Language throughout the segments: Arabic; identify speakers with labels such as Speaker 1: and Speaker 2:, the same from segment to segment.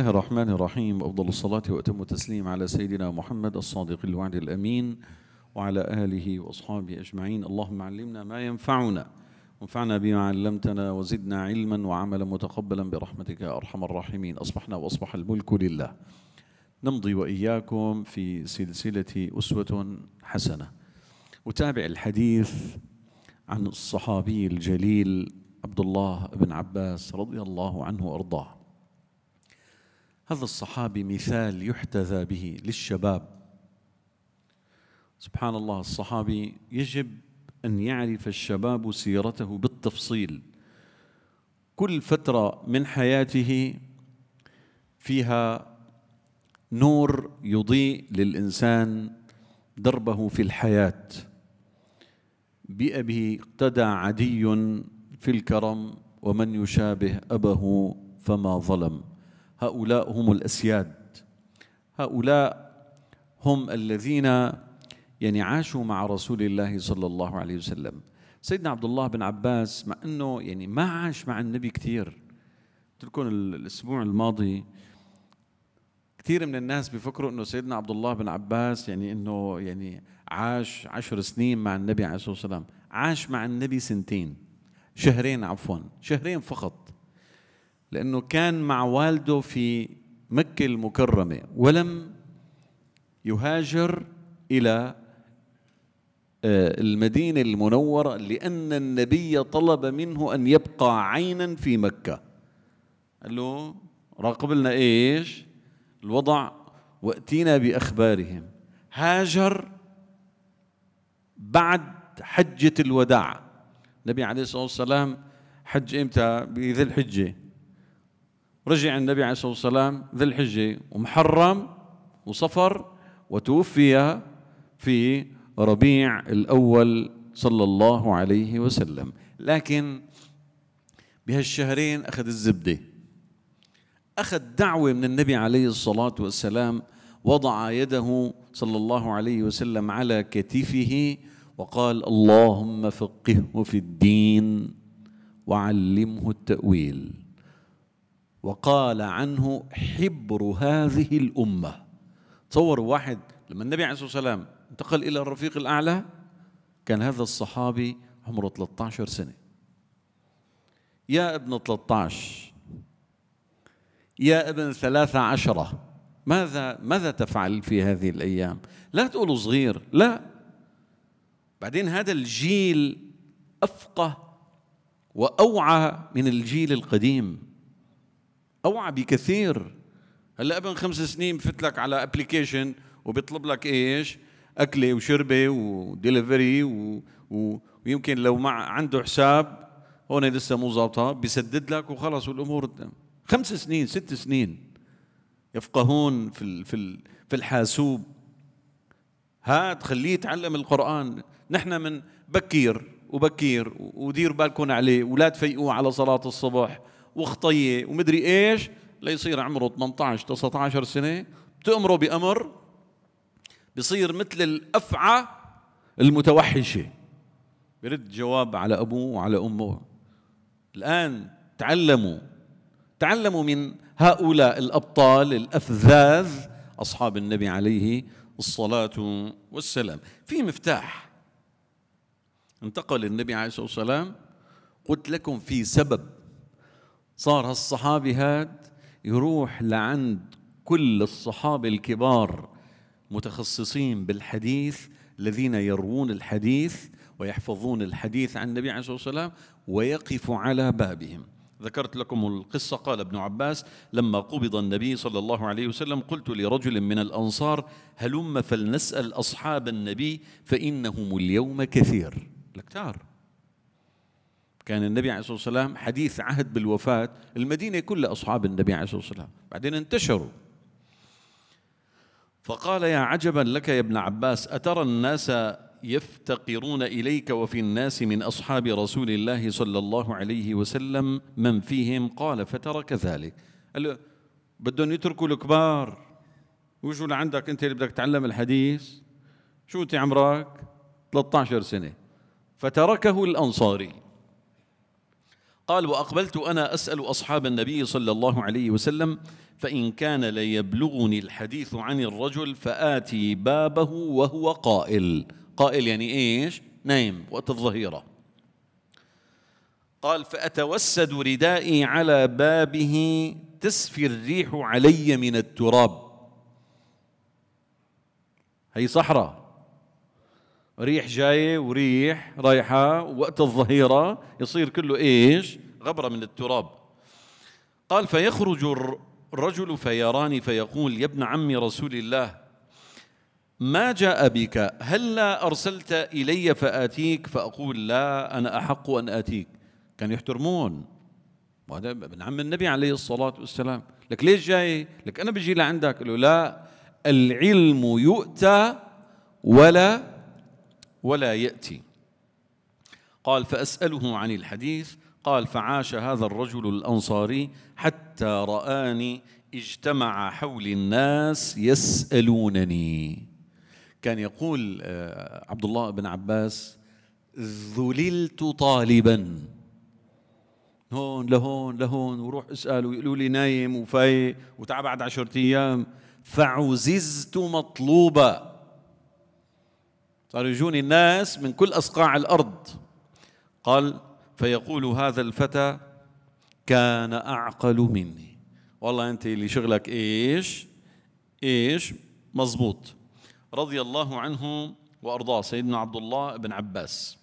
Speaker 1: الله الرحمن الرحيم أفضل الصلاة وأتم التسليم على سيدنا محمد الصادق الوعد الأمين وعلى آله وأصحابه أجمعين اللهم علمنا ما ينفعنا وانفعنا بما علمتنا وزدنا علما وعملا متقبلا برحمتك يا أرحم الراحمين أصبحنا وأصبح الملك لله نمضي وإياكم في سلسلة أسوة حسنة أتابع الحديث عن الصحابي الجليل عبد الله بن عباس رضي الله عنه وأرضاه هذا الصحابي مثال يحتذى به للشباب سبحان الله الصحابي يجب أن يعرف الشباب سيرته بالتفصيل كل فترة من حياته فيها نور يضيء للإنسان دربه في الحياة بابي اقتدى عدي في الكرم ومن يشابه أبه فما ظلم هؤلاء هم الأسياد هؤلاء هم الذين يعني عاشوا مع رسول الله صلى الله عليه وسلم سيدنا عبد الله بن عباس مع أنه يعني ما عاش مع النبي كثير قلت لكم الأسبوع الماضي كثير من الناس بيفكروا انه سيدنا عبد الله بن عباس يعني انه يعني عاش عشر سنين مع النبي عليه الصلاه والسلام، عاش مع النبي سنتين شهرين عفوا، شهرين فقط لأنه كان مع والده في مكة المكرمة ولم يهاجر إلى آه، المدينة المنورة لأن النبي طلب منه أن يبقى عينا في مكة قال له راقب لنا إيش الوضع وأتينا بأخبارهم هاجر بعد حجة الوداع النبي عليه الصلاة والسلام حج إمتى بذي الحجة رجع النبي عليه الصلاة والسلام ذي الحجة ومحرم وصفر وتوفي في ربيع الأول صلى الله عليه وسلم لكن بهالشهرين أخذ الزبدة أخذ دعوة من النبي عليه الصلاة والسلام وضع يده صلى الله عليه وسلم على كتفه وقال اللهم فقهه في الدين وعلمه التأويل وقال عنه حبر هذه الأمة تصور واحد لما النبي عليه الصلاة والسلام انتقل إلى الرفيق الأعلى كان هذا الصحابي عمره 13 سنة يا ابن 13 يا ابن 13 ماذا ماذا تفعل في هذه الأيام لا تقولوا صغير لا بعدين هذا الجيل أفقه وأوعى من الجيل القديم اوعى بكثير هلا ابن خمس سنين بفت لك على ابلكيشن وبيطلب لك ايش؟ اكله وشربه وديليفري و... و... ويمكن لو مع عنده حساب هون لسه مو ظابطه بيسدد لك وخلص والامور خمس سنين ست سنين يفقهون في ال... في ال... في الحاسوب هات خليه يتعلم القران نحن من بكير وبكير ودير بالكم عليه ولا تفيقوه على صلاه الصبح وخطيه ومدري ايش ليصير عمره 18 19 سنه بتأمره بأمر بصير مثل الأفعى المتوحشة برد جواب على أبوه وعلى أمه الآن تعلموا تعلموا من هؤلاء الأبطال الأفذاذ أصحاب النبي عليه الصلاة والسلام في مفتاح انتقل النبي عليه الصلاة والسلام قلت لكم في سبب صار هالصحابي هاد يروح لعند كل الصحابة الكبار متخصصين بالحديث الذين يروون الحديث ويحفظون الحديث عن النبي عليه الصلاة والسلام ويقف على بابهم ذكرت لكم القصة قال ابن عباس لما قبض النبي صلى الله عليه وسلم قلت لرجل من الأنصار هلم فلنسأل أصحاب النبي فإنهم اليوم كثير لكتار كان النبي عليه الصلاة والسلام حديث عهد بالوفاة المدينة كلها أصحاب النبي عليه الصلاة والسلام بعدين انتشروا فقال يا عجبا لك يا ابن عباس أترى الناس يفتقرون إليك وفي الناس من أصحاب رسول الله صلى الله عليه وسلم من فيهم قال فترك ذلك قال له بدهم يتركوا الكبار ويجوا لعندك أنت اللي بدك تعلم الحديث شو أنت عمرك 13 سنة فتركه الأنصاري قال وأقبلت أنا أسأل أصحاب النبي صلى الله عليه وسلم فإن كان ليبلغني الحديث عن الرجل فآتي بابه وهو قائل قائل يعني إيش نايم وقت الظهيرة قال فأتوسد ردائي على بابه تسفي الريح علي من التراب هي صحراء ريح جاية وريح رايحة وقت الظهيرة يصير كله إيش غبرة من التراب قال فيخرج الرجل فيراني فيقول يا ابن عم رسول الله ما جاء بك هلا لا أرسلت إلي فآتيك فأقول لا أنا أحق أن آتيك كان يحترمون وهذا ابن عم النبي عليه الصلاة والسلام لك ليش جاي لك أنا بجي لعندك قال له لا العلم يؤتى ولا ولا يأتي قال فأسأله عن الحديث قال فعاش هذا الرجل الأنصاري حتى رآني اجتمع حول الناس يسألونني كان يقول آه، عبد الله بن عباس ذللت طالبا هون لهون لهون وروح اسال ويقولوا لي نايم وفايق وتعب بعد عشرة ايام فعززت مطلوبا صار يجوني الناس من كل أصقاع الأرض قال فيقول هذا الفتى كان أعقل مني والله أنت اللي شغلك إيش إيش مزبوط رضي الله عنه وأرضاه سيدنا عبد الله بن عباس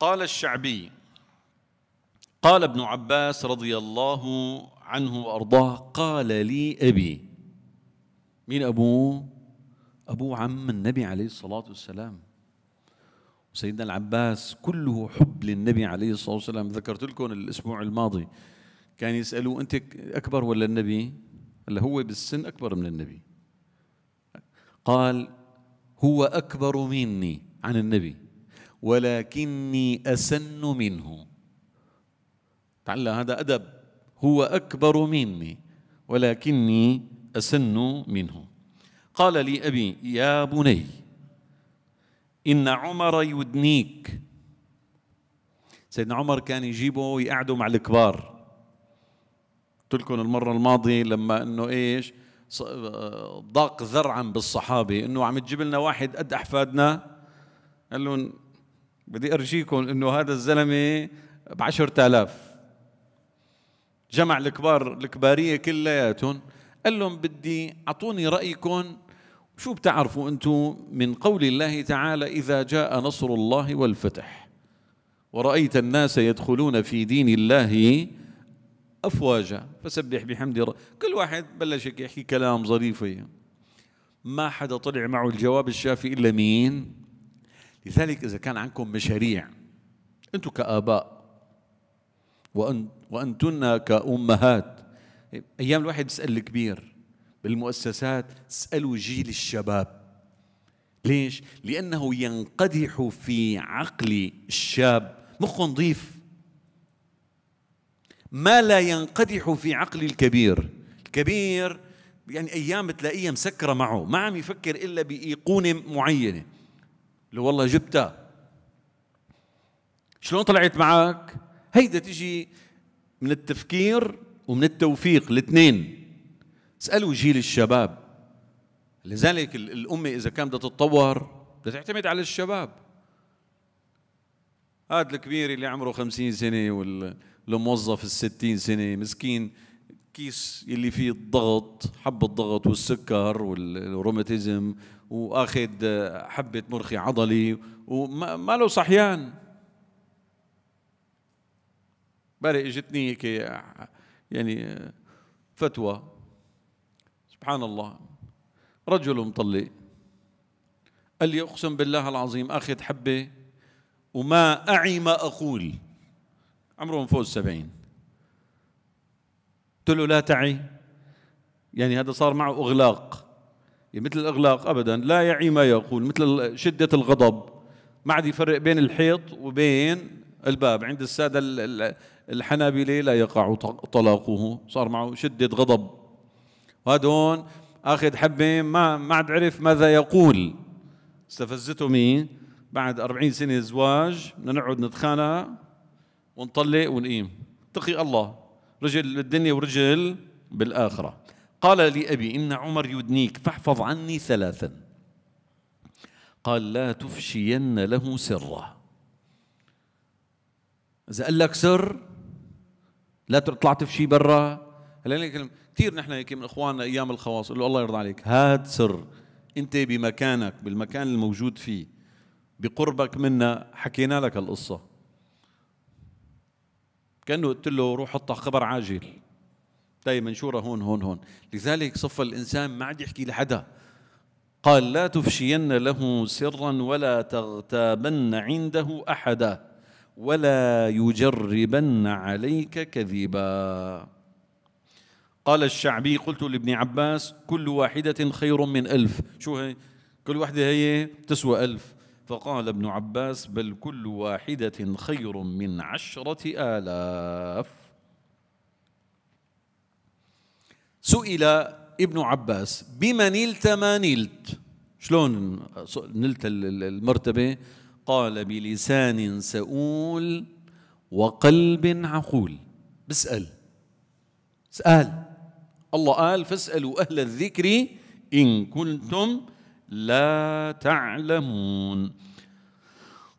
Speaker 1: قال الشعبي قال ابن عباس رضي الله عنه وأرضاه قال لي أبي مين أبوه أبوه عم النبي عليه الصلاة والسلام وسيدنا العباس كله حب للنبي عليه الصلاة والسلام ذكرت لكم الأسبوع الماضي كان يسألوه أنت أكبر ولا النبي هلا هو بالسن أكبر من النبي قال هو أكبر مني عن النبي ولكني أسن منه تعالى هذا أدب هو أكبر مني ولكني أسن منه قال لي أبي يا بني إن عمر يدنيك سيدنا عمر كان يجيبه ويقعده مع الكبار قلت لكم المرة الماضية لما أنه إيش ضاق ذرعا بالصحابة أنه عم تجيب لنا واحد قد أحفادنا قال لهم بدي أرجيكم أنه هذا الزلمة بعشرة آلاف جمع الكبار الكبارية كلياتهم قال لهم بدي أعطوني رأيكم شو بتعرفوا أنتم من قول الله تعالى إذا جاء نصر الله والفتح ورأيت الناس يدخلون في دين الله أفواجا فسبح بحمد رب كل واحد بلش يحكي كلام ظريف ما حدا طلع معه الجواب الشافي إلا مين لذلك إذا كان عندكم مشاريع أنتم كآباء وأن وأنتن كأمهات ايام الواحد بيسال الكبير بالمؤسسات اسالوا جيل الشباب ليش؟ لانه ينقدح في عقل الشاب مخه نظيف ما لا ينقدح في عقل الكبير الكبير يعني ايام بتلاقيه مسكره معه ما عم يفكر الا بايقونه معينه لو والله جبتها شلون طلعت معك هيدا تجي من التفكير ومن التوفيق الاثنين اسألوا جيل الشباب لذلك الأمة إذا كان بدها تتطور بدها تعتمد على الشباب هذا الكبير اللي عمره خمسين سنة والموظف الستين سنة مسكين كيس اللي فيه الضغط حب الضغط والسكر والروماتيزم واخذ حبة مرخي عضلي وما له صحيان امبارح اجتني هيك يعني فتوى سبحان الله رجل مطلق قال لي اقسم بالله العظيم اخذ حبه وما اعي ما اقول عمره من فوق السبعين قلت له لا تعي يعني هذا صار معه اغلاق يعني مثل الاغلاق ابدا لا يعي ما يقول مثل شده الغضب ما عاد يفرق بين الحيط وبين الباب عند الساده الحنابلة لا يقع طلاقه صار معه شدة غضب وهذا اخذ حبة ما ما عاد عرف ماذا يقول استفزته مين بعد 40 سنة زواج بدنا نقعد نتخانق ونطلق ونقيم اتقي الله رجل بالدنيا ورجل بالآخرة قال لي أبي إن عمر يدنيك فاحفظ عني ثلاثا قال لا تفشين له سره إذا قال لك سر لا تطلع تفشي برا هلا كثير نحن هيك من اخواننا ايام الخواص له الله يرضى عليك هاد سر انت بمكانك بالمكان الموجود فيه بقربك منا حكينا لك القصه كانه قلت له روح حط خبر عاجل تاي منشوره هون هون هون لذلك صف الانسان ما عاد يحكي لحدا قال لا تفشين له سرا ولا تغتابن عنده احدا ولا يجربن عليك كذبا قال الشعبي قلت لابن عباس كل واحدة خير من ألف شو هي كل واحدة هي إيه؟ تسوى ألف فقال ابن عباس بل كل واحدة خير من عشرة آلاف سئل ابن عباس بما نلت ما نلت شلون نلت المرتبة قال بلسان سؤول وقلب عقول بسأل اسأل الله قال فاسألوا أهل الذكر إن كنتم لا تعلمون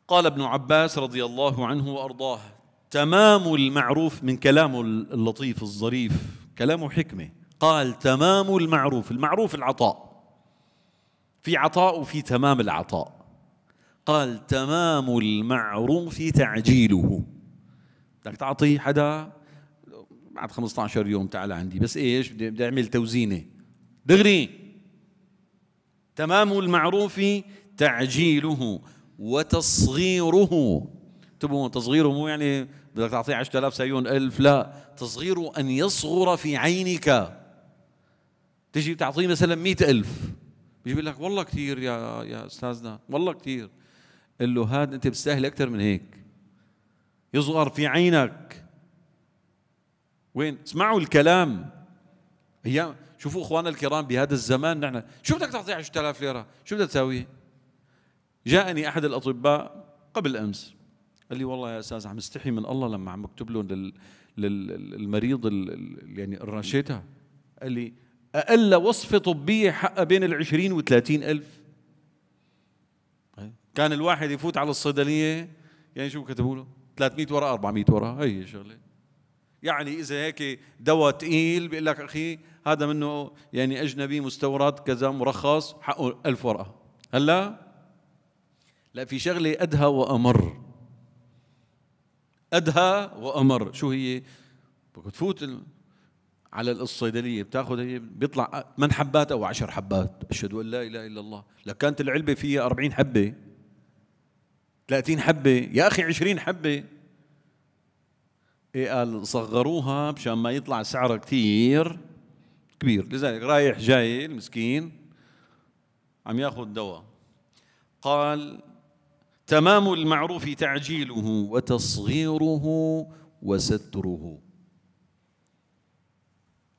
Speaker 1: قال ابن عباس رضي الله عنه وأرضاه تمام المعروف من كلامه اللطيف الظريف كلامه حكمة قال تمام المعروف المعروف العطاء في عطاء وفي تمام العطاء قال تمام المعروف تعجيله بدك تعطي حدا بعد 15 يوم تعال عندي بس ايش بدي, اعمل توزينه دغري تمام المعروف تعجيله وتصغيره انتبهوا تصغيره مو يعني بدك تعطيه 10000 سيون 1000 لا تصغيره ان يصغر في عينك تجي تعطيه مثلا 100000 بيجي بيقول لك والله كثير يا يا استاذنا والله كثير قال له هاد انت بتستاهل اكثر من هيك يصغر في عينك وين اسمعوا الكلام ايام شوفوا اخواننا الكرام بهذا الزمان نحن شو بدك تعطيه 10000 ليره شو بدك تساوي جاءني احد الاطباء قبل امس قال لي والله يا استاذ عم استحي من الله لما عم بكتب له لل... للمريض لل... يعني الراشيتا قال لي اقل وصفه طبيه حقها بين ال 20 و 30 الف كان الواحد يفوت على الصيدليه يعني شو كتبوا له 300 ورقه 400 ورقه هي شغله يعني اذا هيك دواء ثقيل بيقول لك اخي هذا منه يعني اجنبي مستورد كذا مرخص حقه 1000 ورقه هلا لا في شغله ادهى وامر ادهى وامر شو هي تفوت على الصيدليه بتاخذ هي بيطلع 8 حبات او 10 حبات اشهد ان لا اله الا الله لكانت كانت العلبه فيها 40 حبه 30 حبة يا أخي 20 حبة إيه قال صغروها مشان ما يطلع سعرها كثير كبير لذلك رايح جاي المسكين عم ياخذ دواء قال تمام المعروف تعجيله وتصغيره وستره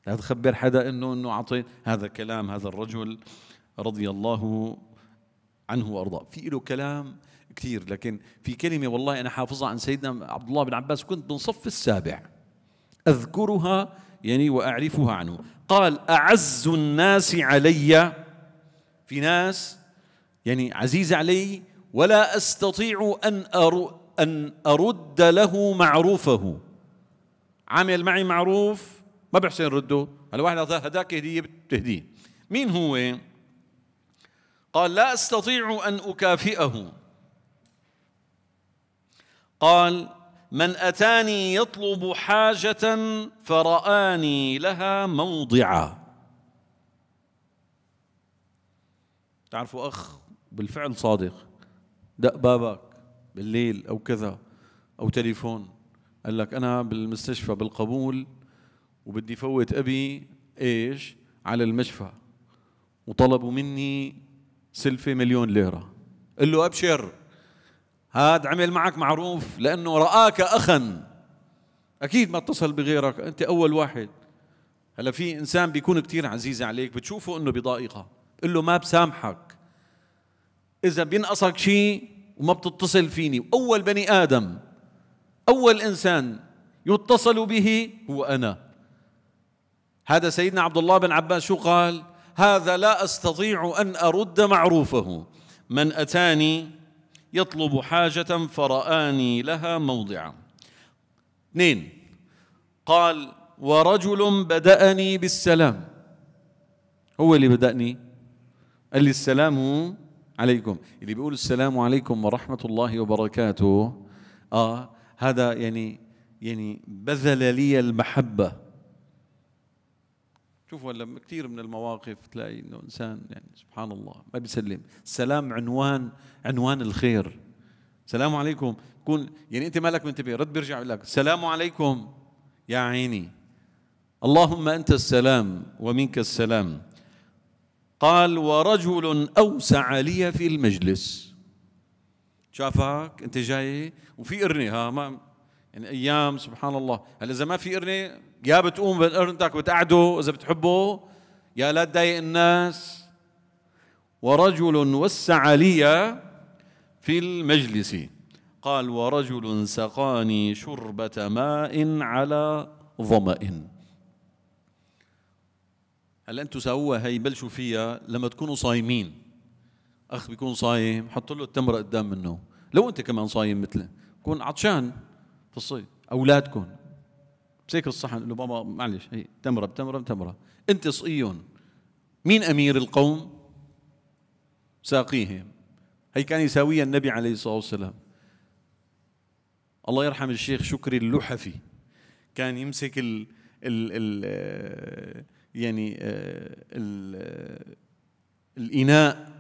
Speaker 1: لا تخبر حدا انه انه اعطيت هذا كلام هذا الرجل رضي الله عنه وارضاه في له كلام كثير لكن في كلمة والله أنا حافظها عن سيدنا عبد الله بن عباس كنت بالصف السابع أذكرها يعني وأعرفها عنه قال أعز الناس علي في ناس يعني عزيز علي ولا أستطيع أن أن أرد له معروفه عامل معي معروف ما بحسن رده هلا واحد هداك هدية بتهديه مين هو قال لا أستطيع أن أكافئه قال من اتاني يطلب حاجه فراني لها موضعا تعرفوا اخ بالفعل صادق دق بابك بالليل او كذا او تليفون قال لك انا بالمستشفى بالقبول وبدي فوت ابي ايش على المشفى وطلبوا مني سلفه مليون ليره قال له ابشر هذا عمل معك معروف لأنه رآك أخا أكيد ما اتصل بغيرك أنت أول واحد هلا في إنسان بيكون كثير عزيز عليك بتشوفه أنه بضايقك بتقول له ما بسامحك إذا بينقصك شيء وما بتتصل فيني وأول بني آدم أول إنسان يتصل به هو أنا هذا سيدنا عبد الله بن عباس شو قال هذا لا أستطيع أن أرد معروفه من أتاني يطلب حاجة فرآني لها موضعا اثنين قال ورجل بدأني بالسلام هو اللي بدأني قال لي السلام عليكم اللي بيقول السلام عليكم ورحمة الله وبركاته آه هذا يعني يعني بذل لي المحبة شوفوا لما كثير من المواقف تلاقي انه انسان يعني سبحان الله ما بيسلم السلام عنوان عنوان الخير السلام عليكم كون يعني انت مالك منتبه رد بيرجع بيقول لك السلام عليكم يا عيني اللهم انت السلام ومنك السلام قال ورجل اوسع لي في المجلس شافك انت جاي وفي قرنه ها ما يعني ايام سبحان الله هلا اذا ما في قرنه يا بتقوم بقرنتك بتقعده إذا بتحبه يا لا تضايق الناس ورجل وسع لي في المجلس قال ورجل سقاني شربة ماء على ظمأ هلا انتم سووا هي بلشوا فيها لما تكونوا صايمين اخ بيكون صايم حط له التمره قدام منه لو انت كمان صايم مثله كون عطشان في الصيف اولادكم مسك الصحن قال له بابا معلش هي إيه، تمره بتمره بتمره انت صقيون مين امير القوم؟ ساقيهم هي كان يساويها النبي عليه الصلاه والسلام الله يرحم الشيخ شكري اللحفي كان يمسك ال ال ال آه، يعني آه، ال آه، الاناء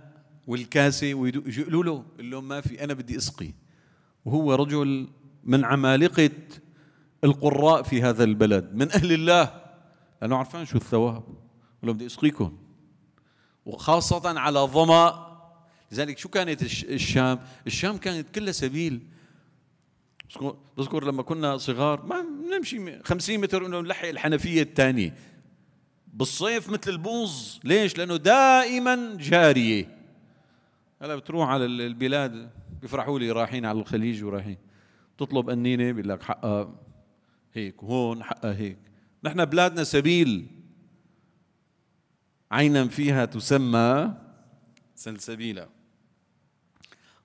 Speaker 1: والكاسه ويقولوا له قال ما في انا بدي اسقي وهو رجل من عمالقه القراء في هذا البلد من أهل الله لأنه عارفين شو الثواب ولا بدي أسقيكم وخاصة على ظمأ لذلك شو كانت الشام الشام كانت كلها سبيل بذكر لما كنا صغار ما نمشي 50 متر انه نلحق الحنفيه الثانيه بالصيف مثل البوز ليش لانه دائما جاريه هلا بتروح على البلاد بيفرحوا لي رايحين على الخليج ورايحين تطلب قنينه بيقول لك حقها هيك وهون حقها هيك نحن بلادنا سبيل عينا فيها تسمى سلسبيلا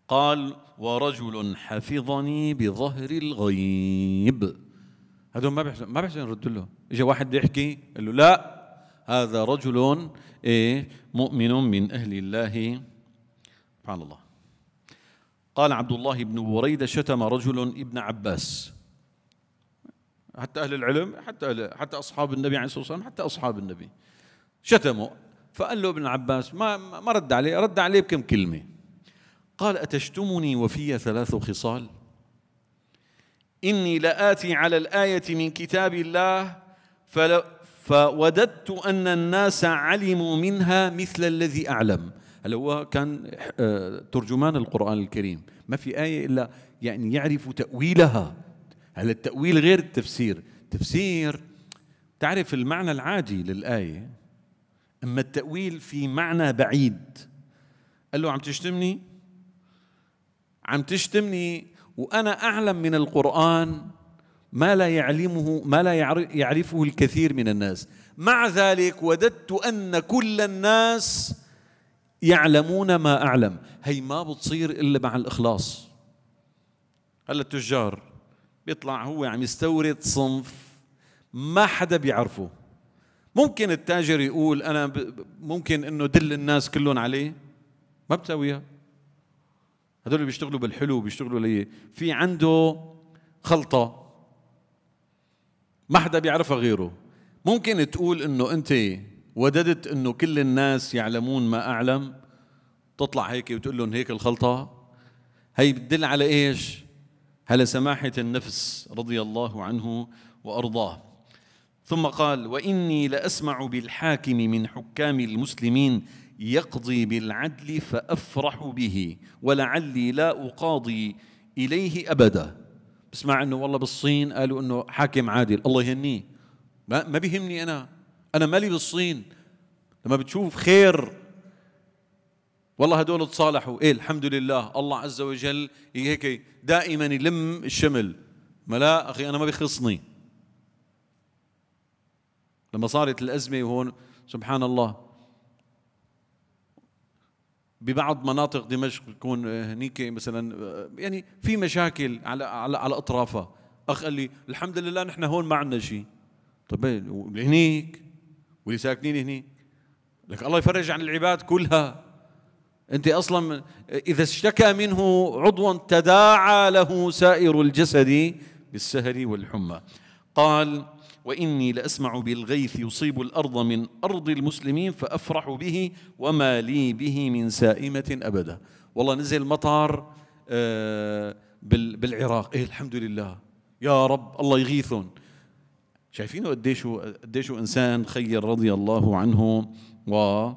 Speaker 1: قال ورجل حفظني بظهر الغيب هدول ما بيحسن ما بيحسن يرد له اجى واحد بده يحكي قال له لا هذا رجل ايه مؤمن من اهل الله سبحان الله قال عبد الله بن بريده شتم رجل ابن عباس حتى أهل العلم حتى أهل حتى أصحاب النبي عليه الصلاة والسلام حتى أصحاب النبي شتموا فقال له ابن عباس ما ما رد عليه رد عليه بكم كلمة قال أتشتمني وفي ثلاث خصال إني لآتي على الآية من كتاب الله فل فوددت أن الناس علموا منها مثل الذي أعلم هلا هو كان آه، ترجمان القرآن الكريم ما في آية إلا يعني يعرف تأويلها هل التأويل غير التفسير تفسير تعرف المعنى العادي للآية أما التأويل في معنى بعيد قال له عم تشتمني عم تشتمني وأنا أعلم من القرآن ما لا يعلمه ما لا يعرفه الكثير من الناس مع ذلك وددت أن كل الناس يعلمون ما أعلم هي ما بتصير إلا مع الإخلاص هل التجار بيطلع هو عم يستورد صنف ما حدا بيعرفه ممكن التاجر يقول انا ممكن انه دل الناس كلهم عليه ما بتساويها هدول اللي بيشتغلوا بالحلو بيشتغلوا لي في عنده خلطه ما حدا بيعرفها غيره ممكن تقول انه انت وددت انه كل الناس يعلمون ما اعلم تطلع هيك وتقول لهم هيك الخلطه هي بتدل على ايش هل سماحة النفس رضي الله عنه وأرضاه ثم قال وإني لأسمع بالحاكم من حكام المسلمين يقضي بالعدل فأفرح به ولعلي لا أقاضي إليه أبدا بسمع أنه والله بالصين قالوا أنه حاكم عادل الله يهنيه ما, ما بيهمني أنا أنا مالي بالصين لما بتشوف خير والله هدول تصالحوا ايه الحمد لله الله عز وجل هيك دائما يلم الشمل ما لا اخي انا ما بيخصني لما صارت الازمه هون سبحان الله ببعض مناطق دمشق يكون آه، هنيك مثلا آه، يعني في مشاكل على على على اطرافها اخ قال لي الحمد لله نحن هون ما عندنا شيء طيب إيه، هنيك واللي ساكنين هنيك لك الله يفرج عن العباد كلها انت اصلا اذا اشتكى منه عضو تداعى له سائر الجسد بالسهر والحمى قال واني لاسمع بالغيث يصيب الارض من ارض المسلمين فافرح به وما لي به من سائمه ابدا والله نزل مطر آه، بالعراق إيه الحمد لله يا رب الله يغيثهم شايفين قديش قديش انسان خير رضي الله عنه و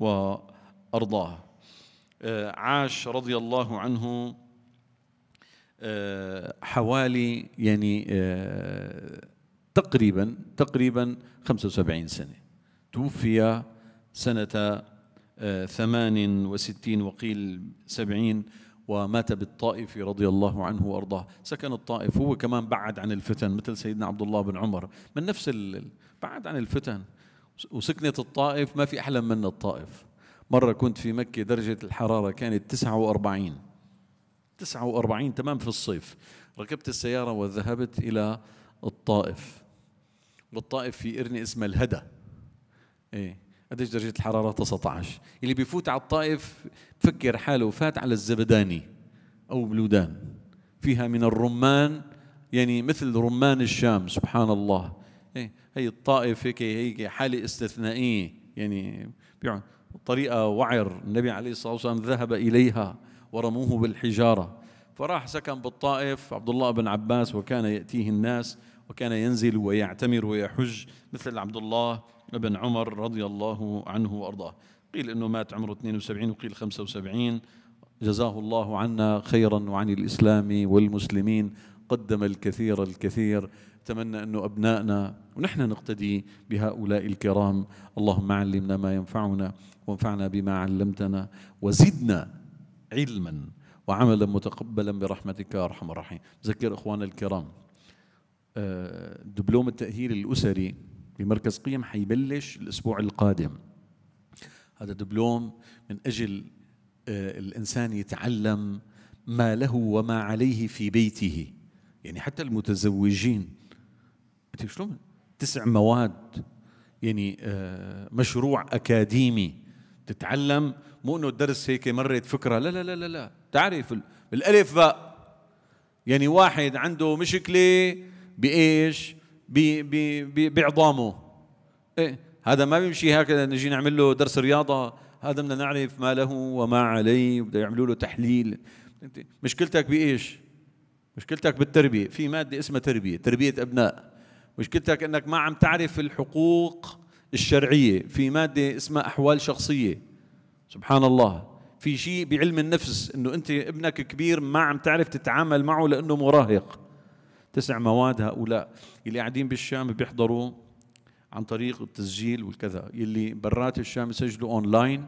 Speaker 1: وارضاه آه، عاش رضي الله عنه آه، حوالي يعني آه، تقريبا تقريبا 75 سنة توفي سنة 68 وقيل 70 ومات بالطائف رضي الله عنه وارضاه، سكن الطائف هو كمان بعد عن الفتن مثل سيدنا عبد الله بن عمر من نفس ال... بعد عن الفتن وسكنة الطائف ما في احلى من الطائف مرة كنت في مكة درجة الحرارة كانت 49 49 تمام في الصيف ركبت السيارة وذهبت إلى الطائف والطائف في قرنة اسمها الهدى إيه قديش درجة الحرارة 19 اللي بيفوت على الطائف بفكر حاله فات على الزبداني أو بلودان فيها من الرمان يعني مثل رمان الشام سبحان الله إيه هي الطائف هيك هيك حالة استثنائية يعني طريقة وعر النبي عليه الصلاة والسلام ذهب إليها ورموه بالحجارة فراح سكن بالطائف عبد الله بن عباس وكان يأتيه الناس وكان ينزل ويعتمر ويحج مثل عبد الله بن عمر رضي الله عنه وأرضاه قيل أنه مات عمره 72 وقيل 75 جزاه الله عنا خيرا وعن الإسلام والمسلمين قدم الكثير الكثير أتمنى أن أبنائنا ونحن نقتدي بهؤلاء الكرام اللهم علمنا ما ينفعنا وانفعنا بما علمتنا وزدنا علما وعملا متقبلا برحمتك يا أرحم الراحمين بذكر إخواننا الكرام آه، دبلوم التأهيل الأسري بمركز قيم حيبلش الأسبوع القادم هذا دبلوم من أجل آه، الإنسان يتعلم ما له وما عليه في بيته يعني حتى المتزوجين انت شلون تسع مواد يعني آه، مشروع اكاديمي تتعلم مو انه الدرس هيك مرت فكره لا لا لا لا لا تعرف الالف باء يعني واحد عنده مشكله بايش بعظامه إيه هذا ما بيمشي هكذا نجي نعمل له درس رياضه هذا بدنا نعرف ما له وما عليه بده يعملوا له تحليل مشكلتك بايش مشكلتك بالتربيه في ماده اسمها تربيه تربيه ابناء مشكلتك انك ما عم تعرف الحقوق الشرعيه في ماده اسمها احوال شخصيه سبحان الله في شيء بعلم النفس انه انت ابنك كبير ما عم تعرف تتعامل معه لانه مراهق تسع مواد هؤلاء اللي قاعدين بالشام بيحضروا عن طريق التسجيل والكذا اللي برات الشام يسجلوا اونلاين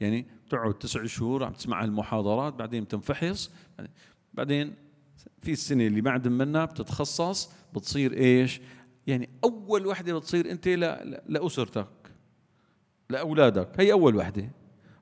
Speaker 1: يعني بتقعد تسع شهور عم تسمع المحاضرات بعدين بتنفحص بعدين في السنه اللي بعد منها بتتخصص بتصير ايش يعني أول وحدة بتصير أنت لأسرتك لأولادك هي أول وحدة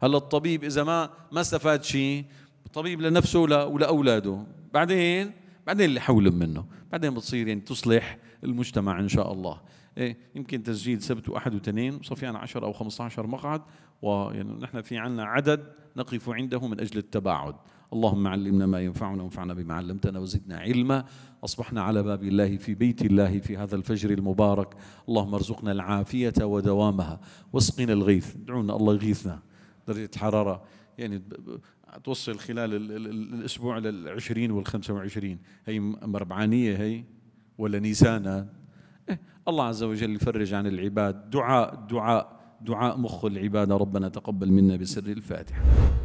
Speaker 1: هلا الطبيب إذا ما ما استفاد شيء الطبيب لنفسه ولأولاده بعدين بعدين اللي حول منه بعدين بتصير يعني تصلح المجتمع إن شاء الله إيه يمكن تسجيل سبت وأحد واثنين وصفي انا 10 أو 15 مقعد ويعني نحن في عنا عدد نقف عنده من أجل التباعد اللهم علمنا ما ينفعنا وانفعنا بما علمتنا وزدنا علما أصبحنا على باب الله في بيت الله في هذا الفجر المبارك اللهم ارزقنا العافية ودوامها واسقنا الغيث دعونا الله يغيثنا درجة الحرارة يعني توصل خلال الأسبوع ال ال الأسبوع للعشرين والخمسة وعشرين هي مربعانية هي ولا نيسانة إيه. الله عز وجل يفرج عن العباد دعاء دعاء دعاء مخ العبادة ربنا تقبل منا بسر الفاتحة